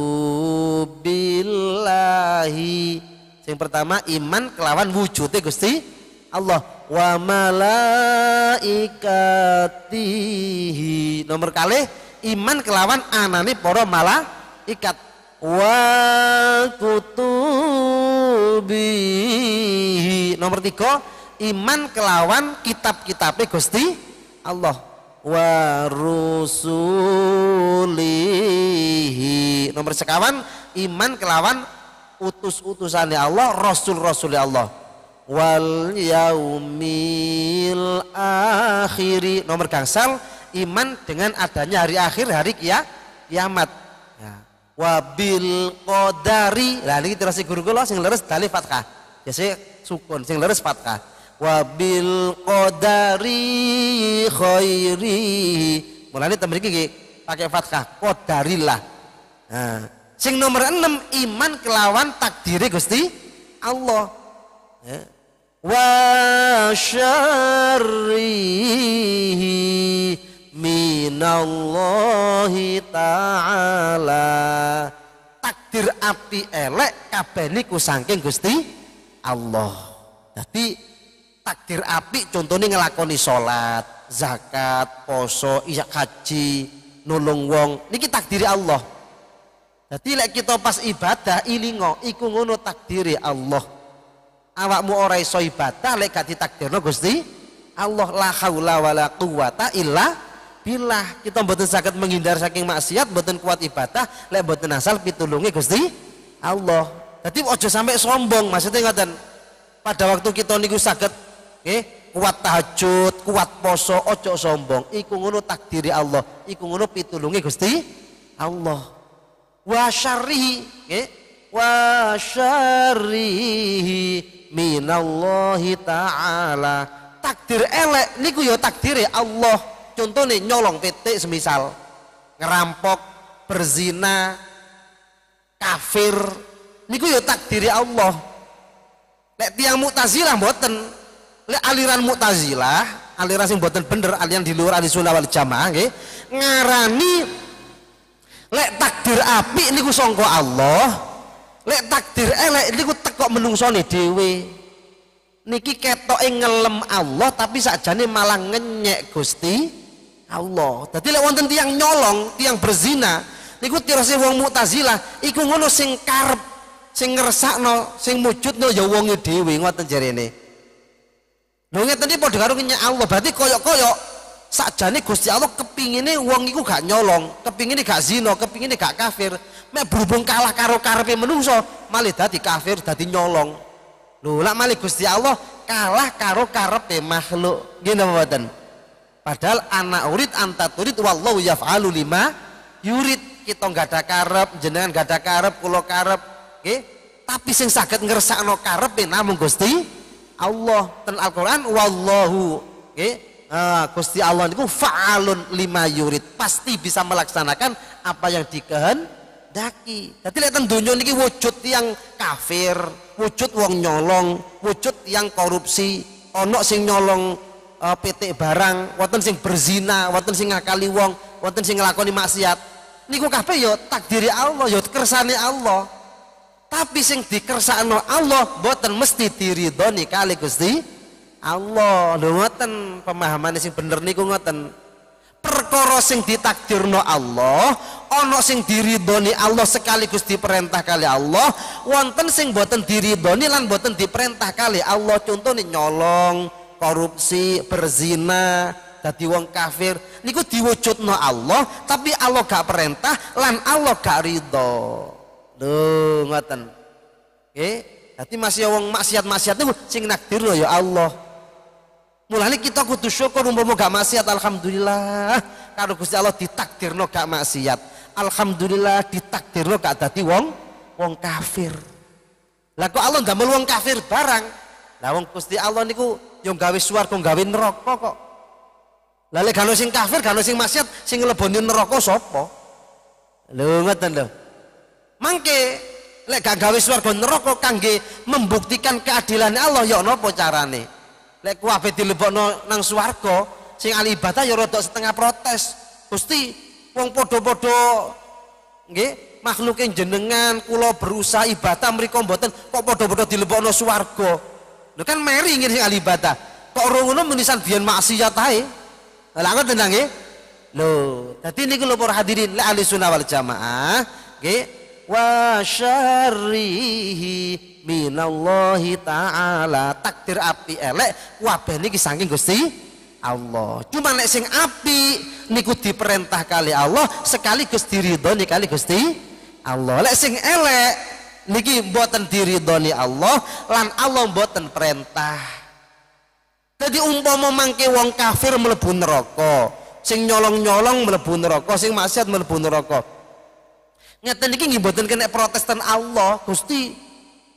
Speaker 1: billahi yang pertama iman kelawan wujudnya Gusti Allah wa malaikatihi. Nomor kali iman kelawan anani poro malaikat wa kutubihi Nomor tiga iman kelawan kitab-kitabnya Gusti Allah wa rusulihi. Nomor sekawan iman kelawan utus-utusannya Allah, rasul-rasulnya Allah. Wal yaumil akhiri nomor gangsal iman dengan adanya hari akhir hari kia, kiamat. Ya. Wabil qadari. Lah kita terasi guru kula sing leres dalih fathah. Biasane sukun sing leres fathah. Wabil qadari khairi. Mulane temen iki pakai fathah qadarilah. Nah, Sing nomor enam iman kelawan takdiri Gusti Allah. Ya. Wa syarrihi minallahi ta'ala takdir api elek kabeh niku saking Gusti Allah. Jadi takdir api contohnya ngelakoni sholat, zakat, poso, iya haji, nulung wong. Niki takdiri Allah. Jadi lek kita pas ibadah ilingo iku ngono takdiri Allah. Awakmu ora iso ibadah lek gak ditakdirno Gusti Allah la haula wala quwata illa billah. Kita mboten saged menghindar saking maksiat, mboten kuat ibadah lek mboten asal pitulunge Gusti Allah. Jadi ojo sampai sombong maksudnya ngoten. Pada waktu kita niku saged nggih kuat tahajud, kuat poso, ojo sombong. Iku ngono takdiri Allah, iku ngono pitulungi Gusti Allah wa syarrihi wa syarrihi minallahi taala takdir elek niku ya takdire Allah nih nyolong pitik semisal ngerampok berzina kafir niku ya takdire Allah lek tiang mutazilah mboten lek aliran mutazilah aliran sing mboten bener aliran di luar ahli sunnah wal jamaah nggih ngarani lek takdir api ini niku songko Allah lek takdir elek niku tekok nih Dewi. niki ketoke ngelem Allah tapi sakjane malah ngenyek Gusti Allah dadi lek wonten tiang nyolong tiang berzina niku tirose wong Mu'tazilah iku ngono sing karep sing ngersakno sing mujudno ya wonge dhewe ngoten jarene lho ngeten tadi podo karo ngenyek Allah berarti koyok-koyok sakjane Gusti Allah kepingine wong iku gak nyolong, kepingine gak zina, ini gak kafir. Mek berhubung kalah karo karepe menungso, malih dadi kafir, dadi nyolong. Lho, lak malah Gusti Allah kalah karo karepe makhluk. gini apa mboten? Padahal anak urid anta turid wallahu yaf'alu lima yurid. Kita gak ada karep, jenengan gak ada karep, kula karep. Nggih. Tapi sing saged ngersakno karepe namung Gusti Allah. Ten Al-Qur'an wallahu nggih Ah, Gusti Allah niku fa'alun lima yurid, pasti bisa melaksanakan apa yang dikehendaki. Jadi lihat dunia niki wujud yang kafir, wujud wong nyolong, wujud yang korupsi, onok sing nyolong uh, eh, PT barang, wonten sing berzina, wonten sing ngakali wong, wonten sing nglakoni maksiat. Niku kabeh yo ya takdiri Allah, yo ya kersane Allah. Tapi sing dikersakno Allah boten mesti diridoni kali Gusti Allah lho ngoten pemahaman sing bener niku ngoten perkara sing ditakdirno Allah ono sing diridhoni Allah sekaligus diperintah kali Allah wonten sing boten diridhoni lan boten diperintah kali Allah contohnya nyolong korupsi berzina dadi wong kafir niku diwujudno Allah tapi Allah gak perintah lan Allah gak ridho lho ngoten oke? dadi masih wong maksiat-maksiat itu sing nakdirno ya Allah Mulane kita kudu syukur umpama gak maksiat alhamdulillah. Karo Gusti Allah ditakdirno gak maksiat. Alhamdulillah ditakdirno gak dadi wong wong kafir. Lah kok Allah ndamel wong kafir barang? Lah wong Gusti Allah niku yo gawe swarga gawe neraka kok. Lah lek kalau sing kafir, kalau sing maksiat, sing ngleboni neraka sapa? Lho ngoten lho. Mangke lek gak gawe swarga neraka kangge membuktikan keadilan Allah ya napa carane? lek ape dilebokno nang swarga sing ahli ibadah ya rodok setengah protes Gusti wong podo-podo nggih makhluke jenengan kula berusaha ibadah mriku mboten kok podo-podo dilebokno swarga lho kan meri ngene sing ahli ibadah kok ora ngono menisan biyen maksiat ae lha ngoten ta nggih lho dadi niku lho para hadirin la ahli sunnah wal jamaah nggih wa syarrihi minallahi taala takdir api elek wabah ini saking Gusti Allah. Cuma nek sing api niku diperintah kali Allah sekaligus diridhoni kali Gusti Allah. Lek sing elek niki diri doni Allah lan Allah buatan perintah. Jadi umpama mangke wong kafir melebu neraka, sing nyolong-nyolong melebu neraka, sing maksiat melebu neraka. Ngeten iki nggih mboten kena protes ten Allah, Gusti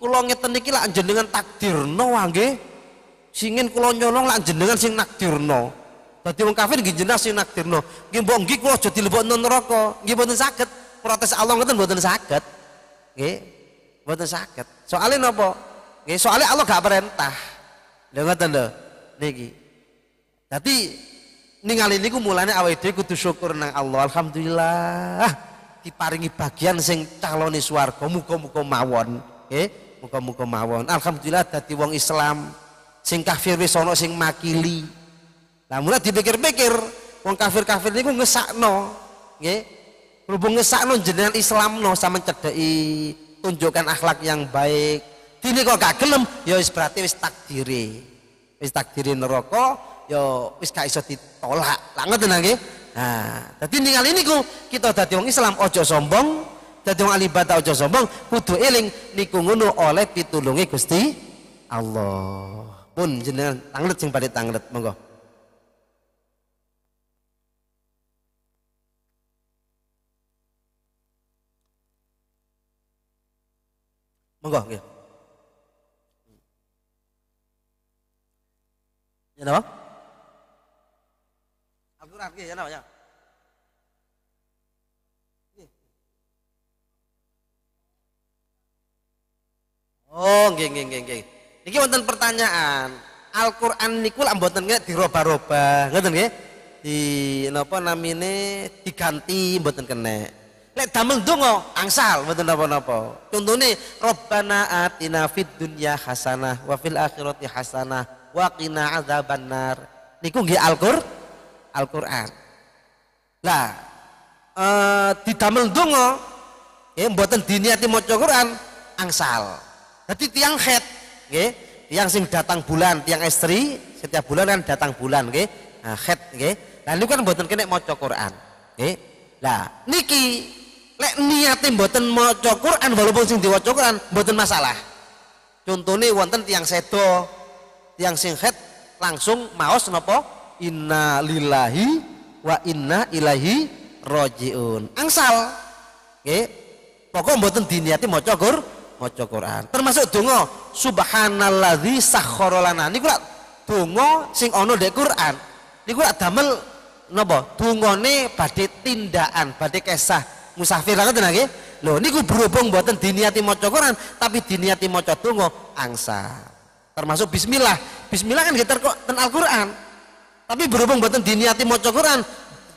Speaker 1: kula ngeten iki lak jenengan takdirno wae nggih singin kula nyolong lak jenengan sing nakdirno Dadi wong kafir nggih jenengan sing nakdirno. Nggih mbok nggih kula aja dilebokno neraka. Nggih mboten saged. Protes Allah ngeten mboten saged. Nggih. Mboten saged. Soale napa? Nggih, soale Allah gak perintah. Lha ngoten lho. Niki. Dadi ningali niku mulane awake dhewe kudu syukur nang Allah. Alhamdulillah. Diparingi bagian sing calonis swarga muga-muga mawon. Nggih muka-muka mawon alhamdulillah dadi wong Islam sing kafir wis ana sing makili nah mulai dipikir-pikir wong kafir-kafir niku ngesakno nggih berhubung ngesakno jenengan Islam no, sama cedeki tunjukkan akhlak yang baik dini kok gak gelem ya wis berarti wis takdiri wis takdiri neraka ya wis gak iso ditolak lah ngoten nggih nah dadi ningali niku kita dadi wong Islam ojo sombong Dadi wong alibata aja sombong, kudu eling niku ngono oleh pitulunge Gusti Allah. Pun jenengan tanglet sing balik tanglet, monggo. Monggo nggih. Ya napa? Al-Qur'an ya napa ya? Oh, nggih nggih nggih nggih. Niki wonten pertanyaan. Al-Qur'an niku lak mboten nggih diroba-roba, ngoten nggih? Di napa namine diganti mboten kene. Lek damel donga angsal mboten napa-napa. Contone Rabbana atina fid dunya hasanah wa fil akhirati hasanah wa qina adzabannar. Niku nggih Al-Qur'an. Al-Qur'an. Lah, eh didamel donga nggih eh, mboten diniati maca Qur'an angsal. Jadi tiang head, nggih, tiang sing datang bulan, tiang istri setiap bulan kan datang bulan, nggih. Nah, head nggih. Nah ini kan buatan kena maca Quran, nggih. Nah niki lek niate mau maca Quran walaupun sing diwaca Quran mboten masalah. Contone wonten tiang seto, tiang sing head langsung maos napa inna lillahi wa inna ilahi rojiun angsal nggih pokok mboten diniati maca Quran maca Quran. Termasuk donga subhanalladzi sakhkhara lana. Niku lak donga sing ana ndek Quran. Niku lak damel napa? Dungane badhe tindakan, badhe kesah musafir lha ngoten nggih. Lho niku berhubung mboten diniati maca Quran, tapi diniati maca donga angsa. Termasuk bismillah. Bismillah kan geter kok ten Al-Qur'an. Tapi berhubung mboten diniati maca Quran,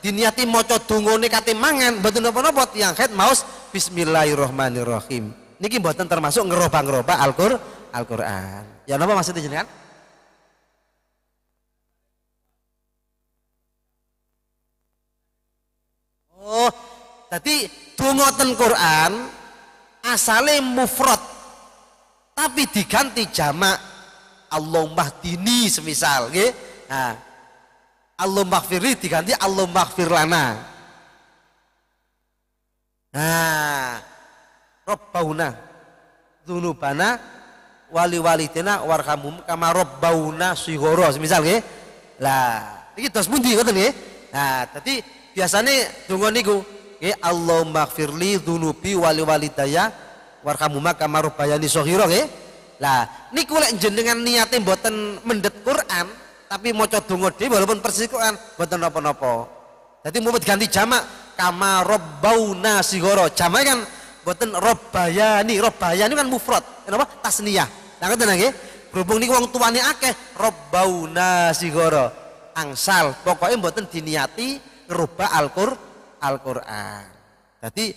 Speaker 1: diniati maca dungane kate mangan mboten napa-napa tiyang khat maos bismillahirrahmanirrahim niki mboten termasuk ngeroba-ngeroba Al-Qur'an. -Qur, Al ya napa maksudnya jenengan? Oh, tadi dungoten Quran asale mufrad tapi diganti jamak Allah dini semisal nggih. Nah, Allah diganti Allah maghfir Nah, Robbauna dzunubana wali walidina warhamum kama robbauna sigoro misal nggih. Lah, iki dos pundi ngoten nggih? Nah, tadi biasanya donga niku nggih Allahumma ighfirli dzunubi wali walidaya warhamuma kama robbayani saghira nggih. Lah, niku lek jenengan niate mboten mendet Quran tapi maca donga dhewe walaupun persis Quran mboten napa-napa. Jadi mumpet ganti jamak kama robbauna sigoro. Jamak kan buatan robbayani robbayani kan mufrad kenapa tasniyah nah ngoten nggih berhubung niku wong tuane akeh robbauna sigoro angsal pokoknya boten diniati ngerubah Al-Qur Al-Qur'an jadi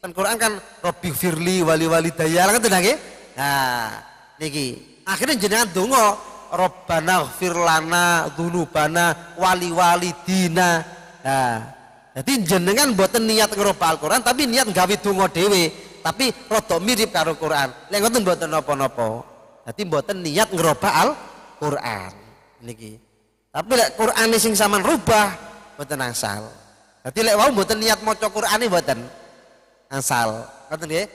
Speaker 1: kan Quran kan Robi Firli wali wali daya kan tenang ya nah niki akhirnya jenengan dungo Robbana Firlana Dunubana wali wali dina nah jadi jenengan buatan niat ngerubah Al-Quran tapi niat gawe dungo dewe tapi roto mirip karo Quran. Lek ngoten buatan nopo-nopo. Jadi buatan niat ngerubah Al-Quran. Niki. Tapi lek Quran sing sama rubah buatan asal. Jadi lek wau buatan niat maca Quran ini buatan asal. Ngoten nggih.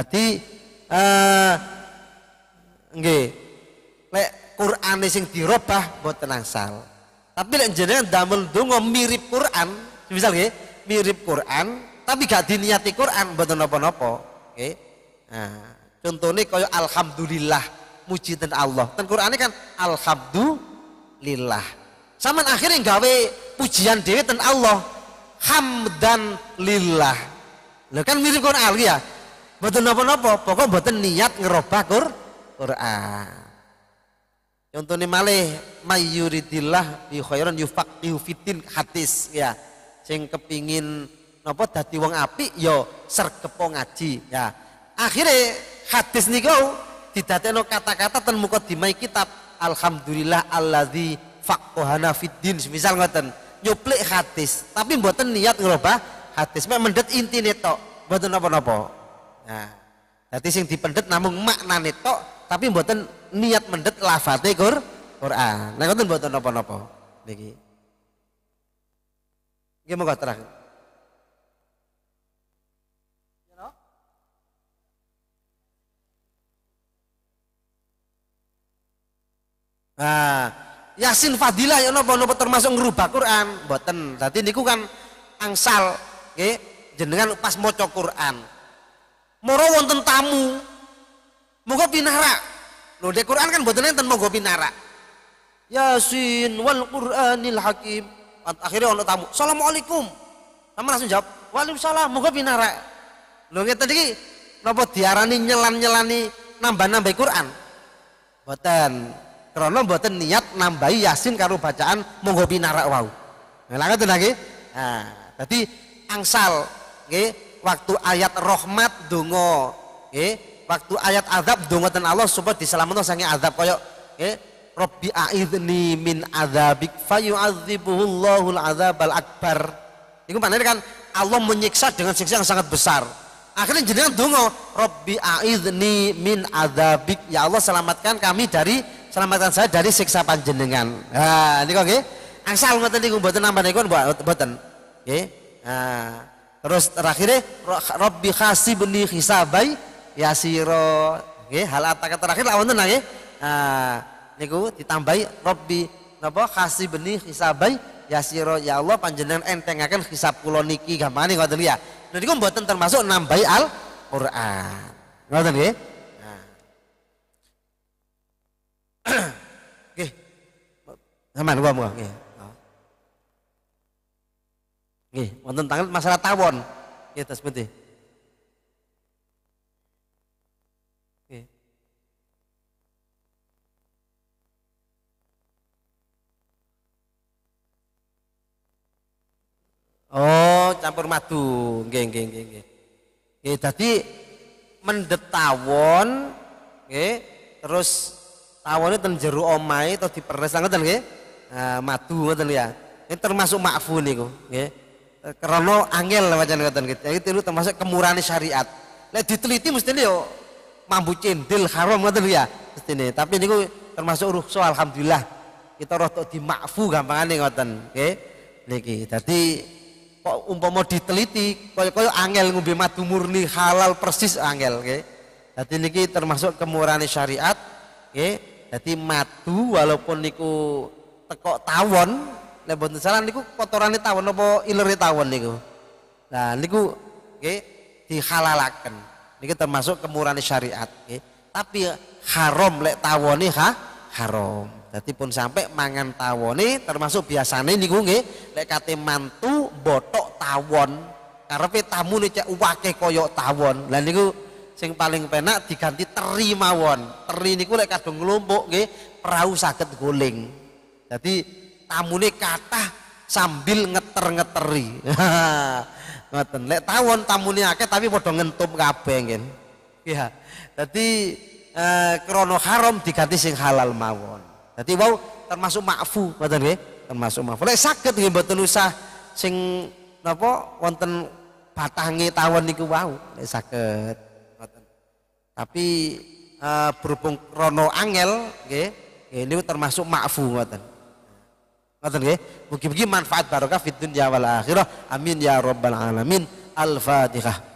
Speaker 1: Jadi eh nggih lek Quran sing dirubah buatan asal. Tapi yang jenengan damel dungo mirip Quran, misal mirip Quran tapi gak diniati Quran buat nopo-nopo, oke? Nah, contohnya kaya alhamdulillah muji dan Allah. Quran Qurane kan alhamdulillah. sama akhirnya gawe pujian dewi dan Allah. Hamdan lillah. lo kan mirip Quran ya. buat nopo-nopo, pokok buat niat ngerobah Quran contohnya malih mayuridillah bi khairan yufaqihu fitin hadis ya sing kepingin napa dadi wong apik ya sergepo ngaji ya akhirnya hadis niku didateno kata-kata ten mukadimah kitab alhamdulillah alladzi faqahana fiddin misal ngoten nyuplik hadis tapi mboten niat ngrobah hadis mek mendet intine tok mboten napa-napa nah dadi sing dipendet namung maknane tok tapi buatan niat mendet lafate Qur Quran. Nah ngoten mboten napa-napa niki. Nggih monggo terang. Nah, Yasin Fadilah ya nopo-nopo termasuk ngerubah Quran, Buatan. Tadi niku kan angsal nggih jenengan pas cok Quran. Moro wonten tamu, monggo pinara lho di Quran kan buat enten monggo pinara Yasin wal Quranil Hakim akhirnya orang tamu Assalamualaikum sama langsung jawab Waalaikumsalam monggo pinara lho kita tadi nopo diarani nyelan-nyelani nambah-nambah Quran buatan karena buatan niat nambahi Yasin karo bacaan monggo pinara wau nah ngeten lagi nah angsal nggih waktu ayat rahmat dungo nggih waktu ayat azab dongatan Allah supaya diselamatkan sange azab koyo eh Rabbi aizni min azabik fayu'adzibuhullahul azabal akbar itu maknanya kan Allah menyiksa dengan siksa yang sangat besar akhirnya jenengan dongo Rabbi aizni min azabik ya Allah selamatkan kami dari selamatkan saya dari siksa panjenengan ha nah, niku nggih asal ngoten niku mboten nambah niku mboten nggih ha nah, terus terakhirnya Rabbi khasibni hisabai yasiro nggih hal kata terakhir lak wonten nggih nah niku ditambahi robbi napa hasibni hisabai yasiro ya Allah panjenengan entengaken hisab kula niki gampangane ngoten ya nah niku mboten termasuk nambahi Al Quran ngoten nggih nah nggih sampean kok nggih nah. nggih wonten tangan masalah tawon nggih tas Oh, campur madu. Nggih, nggih, nggih, nggih. Nggih, dadi mendhet tawon nggih, terus tawone ten jero omahe terus diperes ah, ngoten nggih. Nah, madu ngoten ya. Ini termasuk makfu niku, nggih. Karena angel wajan ngoten nggih. Jadi itu termasuk kemurahan syariat. Lek diteliti mesti yo mambu cendil haram ngoten ya. Mesti ini. Tapi niku termasuk rukhsah alhamdulillah. Kita roh tok makfu gampangane ngoten, nggih. Niki. Dadi kok umpama diteliti kaya-kaya angel ngombe madu murni halal persis angel nggih. Dadi niki termasuk kemurahan syariat nggih. Dadi madu walaupun niku tekok tawon nek mboten salah niku kotorane tawon apa ilere tawon niku. Nah niku nggih dihalalaken. Niki termasuk kemurahan syariat nggih. Tapi haram lek tawone ha haram. Jadi pun sampai mangan tawon ini termasuk biasane nih gue, lek kate mantu botok tawon Karena tamu nih cak wake koyok tawon. dan gue, sing paling penak diganti teri mawon. Teri ini gue kadung nglumpuk gue perahu sakit guling. Jadi tamu nih kata sambil ngeter-ngeteri. Ngeten Lek tawon tamu nih akeh tapi bodoh ngentup kabeh nggih. Ya. jadi eh, krono haram diganti sing halal mawon. Jadi wow termasuk makfu, ngoten nggih, termasuk makfu. Lek sakit, nggih mboten usah sing napa wonten batangi tawon niku wau, lek saged. Tapi eh, berhubung rono angel nggih, ini termasuk makfu ngoten. Ngoten nggih. Mugi-mugi manfaat barokah fid dunya wal akhirah. Amin ya rabbal alamin. Al-Fatihah.